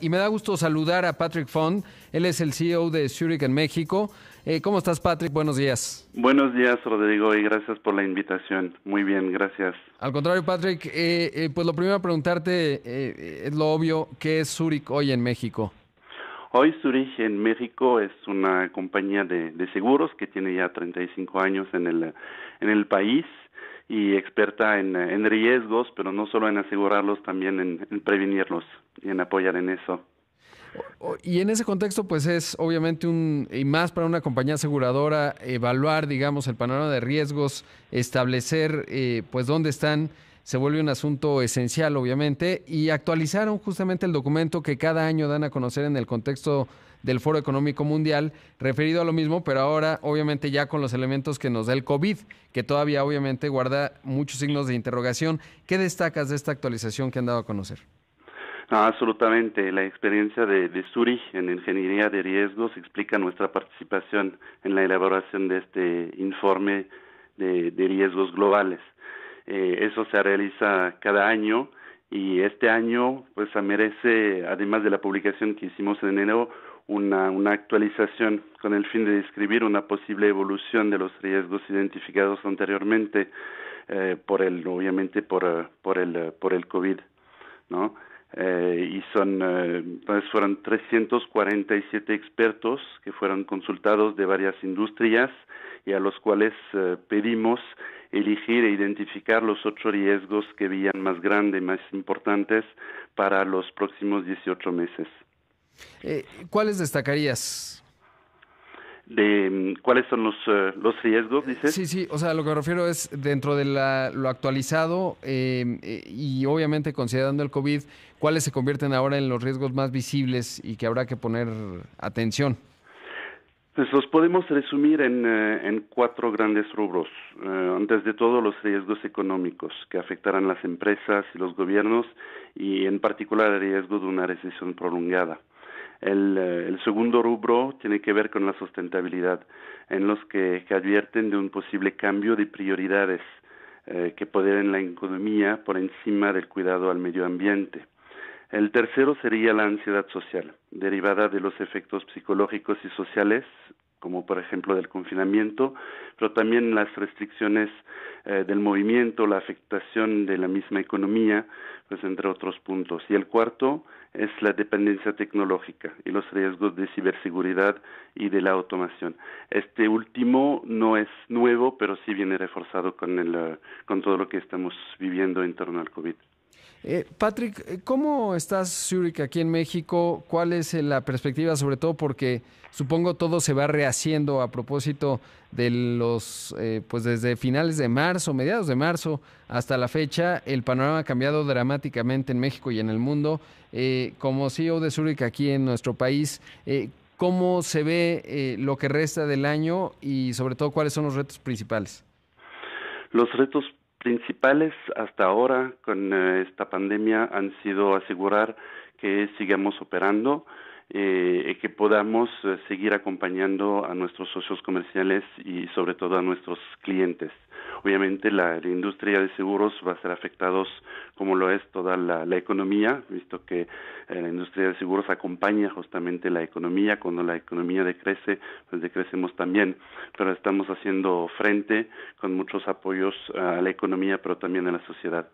Y me da gusto saludar a Patrick Fond, él es el CEO de Zurich en México. Eh, ¿Cómo estás, Patrick? Buenos días. Buenos días, Rodrigo, y gracias por la invitación. Muy bien, gracias. Al contrario, Patrick, eh, eh, pues lo primero a preguntarte eh, es lo obvio, ¿qué es Zurich hoy en México? Hoy Zurich en México es una compañía de, seguros que tiene ya 35 años en el, en el país y experta en, riesgos, pero no solo en asegurarlos, también en, prevenirlos y en apoyar en eso. Y en ese contexto, pues es obviamente un, y más para una compañía aseguradora, evaluar, digamos, el panorama de riesgos, establecer, eh, pues, dónde están se vuelve un asunto esencial, obviamente, y actualizaron justamente el documento que cada año dan a conocer en el contexto del Foro Económico Mundial, referido a lo mismo, pero ahora obviamente ya con los elementos que nos da el COVID, que todavía obviamente guarda muchos signos de interrogación. ¿Qué destacas de esta actualización que han dado a conocer? Ah, absolutamente. La experiencia de, Zurich en ingeniería de riesgos explica nuestra participación en la elaboración de este informe de riesgos globales. Eh, eso se realiza cada año y este año pues merece, además de la publicación que hicimos en enero, una, una actualización con el fin de describir una posible evolución de los riesgos identificados anteriormente eh, por el, obviamente por, el, por el COVID, ¿no? Eh, y son pues fueron 347 expertos que fueron consultados de varias industrias y a los cuales eh, pedimos elegir e identificar los ocho riesgos que veían más grandes, más importantes para los próximos 18 meses. Eh, ¿Cuáles destacarías? De, mm, cuáles son eh, los, riesgos, dices. Sí, sí, o sea, lo que refiero es dentro de la, lo actualizado em, y obviamente considerando el COVID, cuáles se convierten ahora en los riesgos más visibles y que habrá que poner atención. Pues los podemos resumir en, eh, cuatro grandes rubros. Eh, antes de todo los riesgos económicos que afectarán las empresas y los gobiernos y en particular el riesgo de una recesión prolongada. El, eh, segundo rubro tiene que ver con la sustentabilidad, en los que, advierten de un posible cambio de prioridades eh, que poderen la economía por encima del cuidado al medio ambiente. El tercero sería la ansiedad social, derivada de los efectos psicológicos y sociales, como por ejemplo del confinamiento, pero también las restricciones eh, del movimiento, la afectación de la misma economía, pues entre otros puntos. Y el cuarto es la dependencia tecnológica y los riesgos de ciberseguridad y de la automación. Este último no es nuevo, pero sí viene reforzado con, con todo lo que estamos viviendo en torno al COVID. Eh, Patrick, eh, ¿cómo estás, Zurich, aquí en México? ¿Cuál es eh, la perspectiva, sobre todo porque supongo todo se va rehaciendo a propósito de los, pues desde finales de marzo, mediados de marzo hasta la fecha, el panorama ha cambiado dramáticamente en México y en el mundo. Eh, como CEO de Zurich aquí en nuestro país, ¿cómo se ve lo que resta del año y sobre todo cuáles son los retos principales? Los retos principales hasta ahora con eh, esta pandemia han sido asegurar que sigamos operando y eh, que podamos eh, seguir acompañando a nuestros socios comerciales y sobre todo a nuestros clientes obviamente la, industria de seguros va a ser afectados como lo es toda la, economía, visto que eh, la industria de seguros acompaña justamente la economía, cuando la economía decrece, pues decrecemos también, pero estamos haciendo frente con muchos apoyos a la economía, pero también a la sociedad.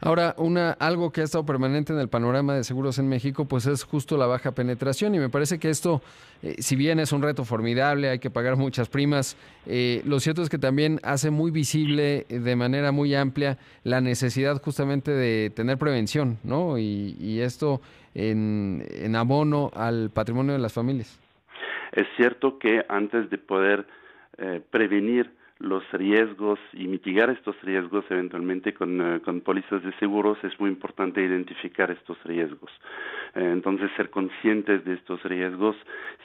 Ahora, una, algo que ha estado permanente en el panorama de seguros en México, pues es justo la baja penetración y me parece que esto, eh, si bien es un reto formidable, hay que pagar muchas primas, eh, lo cierto es que también hace muy visible eh, de manera muy amplia la necesidad justamente de tener prevención, ¿no? Y, esto en, abono al patrimonio de las familias. Es cierto que antes de poder prevenir los riesgos y mitigar estos riesgos eventualmente eh, con, pólizas de seguros es muy importante identificar estos riesgos. Eh, entonces, ser conscientes de estos riesgos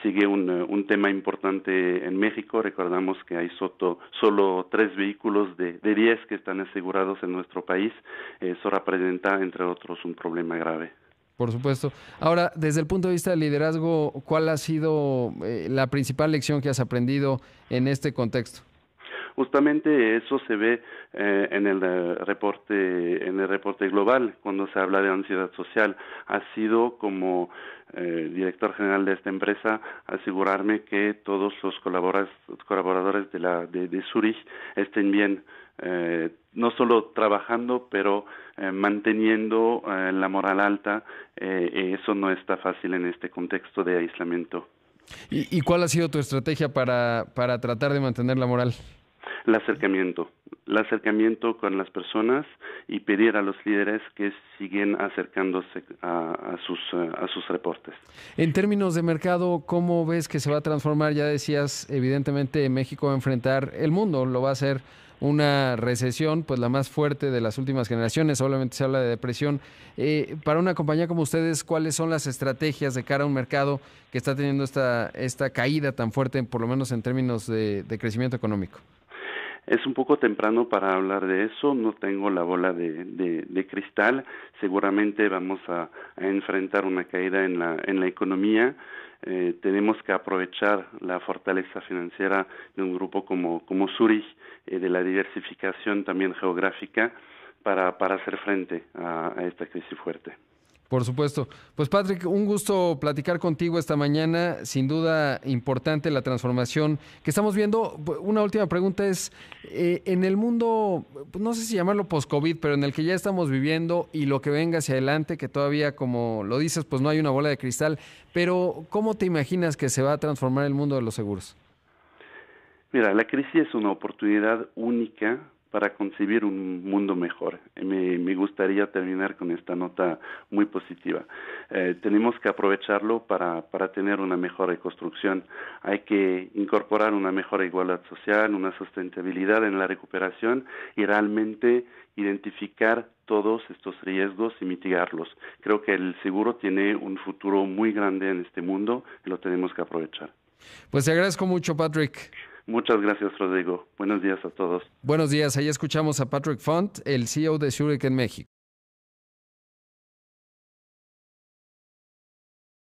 sigue eh, un, tema importante en México. Recordamos que hay soto, solo tres vehículos de, de diez que están asegurados en nuestro país. Eso representa, entre otros, un problema grave. Por supuesto. Ahora, desde el punto de vista del liderazgo, ¿cuál ha sido la principal lección que has aprendido en este contexto? Justamente eso se ve eh, en el eh, reporte en el reporte global cuando se habla de ansiedad social. Ha sido como eh, director general de esta empresa asegurarme que todos los colaboradores de de, Zurich estén bien. no solo trabajando, pero manteniendo la moral alta. eso no está fácil en este contexto de aislamiento. ¿Y, ¿Y, cuál ha sido tu estrategia para, para tratar de mantener la moral? El acercamiento, el acercamiento con las personas y pedir a los líderes que siguen acercándose a, sus, eh, a sus reportes. En términos de mercado, ¿cómo ves que se va a transformar? Ya decías, evidentemente México va a enfrentar el mundo, lo va a hacer una recesión, pues la más fuerte de las últimas generaciones, solamente se habla de depresión. Eh, para una compañía como ustedes, ¿cuáles son las estrategias de cara a un mercado que está teniendo esta, esta caída tan fuerte, por lo menos en términos de crecimiento económico? Es un poco temprano para hablar de eso, no tengo la bola de, cristal, seguramente vamos a, enfrentar una caída en la, economía, eh, tenemos que aprovechar la fortaleza financiera de un grupo como, como Zurich, eh, de la diversificación también geográfica, para, hacer frente a esta crisis fuerte. Por supuesto. Pues Patrick, un gusto platicar contigo esta mañana. Sin duda importante la transformación que estamos viendo. Pues, una última pregunta es, eh, en el mundo, no sé si llamarlo post-COVID, pero en el que ya estamos viviendo y lo que venga hacia adelante, que todavía como lo dices, pues no hay una bola de cristal, pero ¿cómo te imaginas que se va a transformar el mundo de los seguros? Mira, la crisis es una oportunidad única para concebir un mundo mejor. Me, gustaría terminar con esta nota muy positiva. Eh, tenemos que aprovecharlo para, para, tener una mejor reconstrucción. Hay que incorporar una mejor igualdad social, una sustentabilidad en la recuperación y realmente identificar todos estos riesgos y mitigarlos. Creo que el seguro tiene un futuro muy grande en este mundo y lo tenemos que aprovechar. Pues te agradezco mucho, Patrick. Muchas gracias, Rodrigo. Buenos días a todos. Buenos días. Ahí escuchamos a Patrick Font, el CEO de Zurich en México.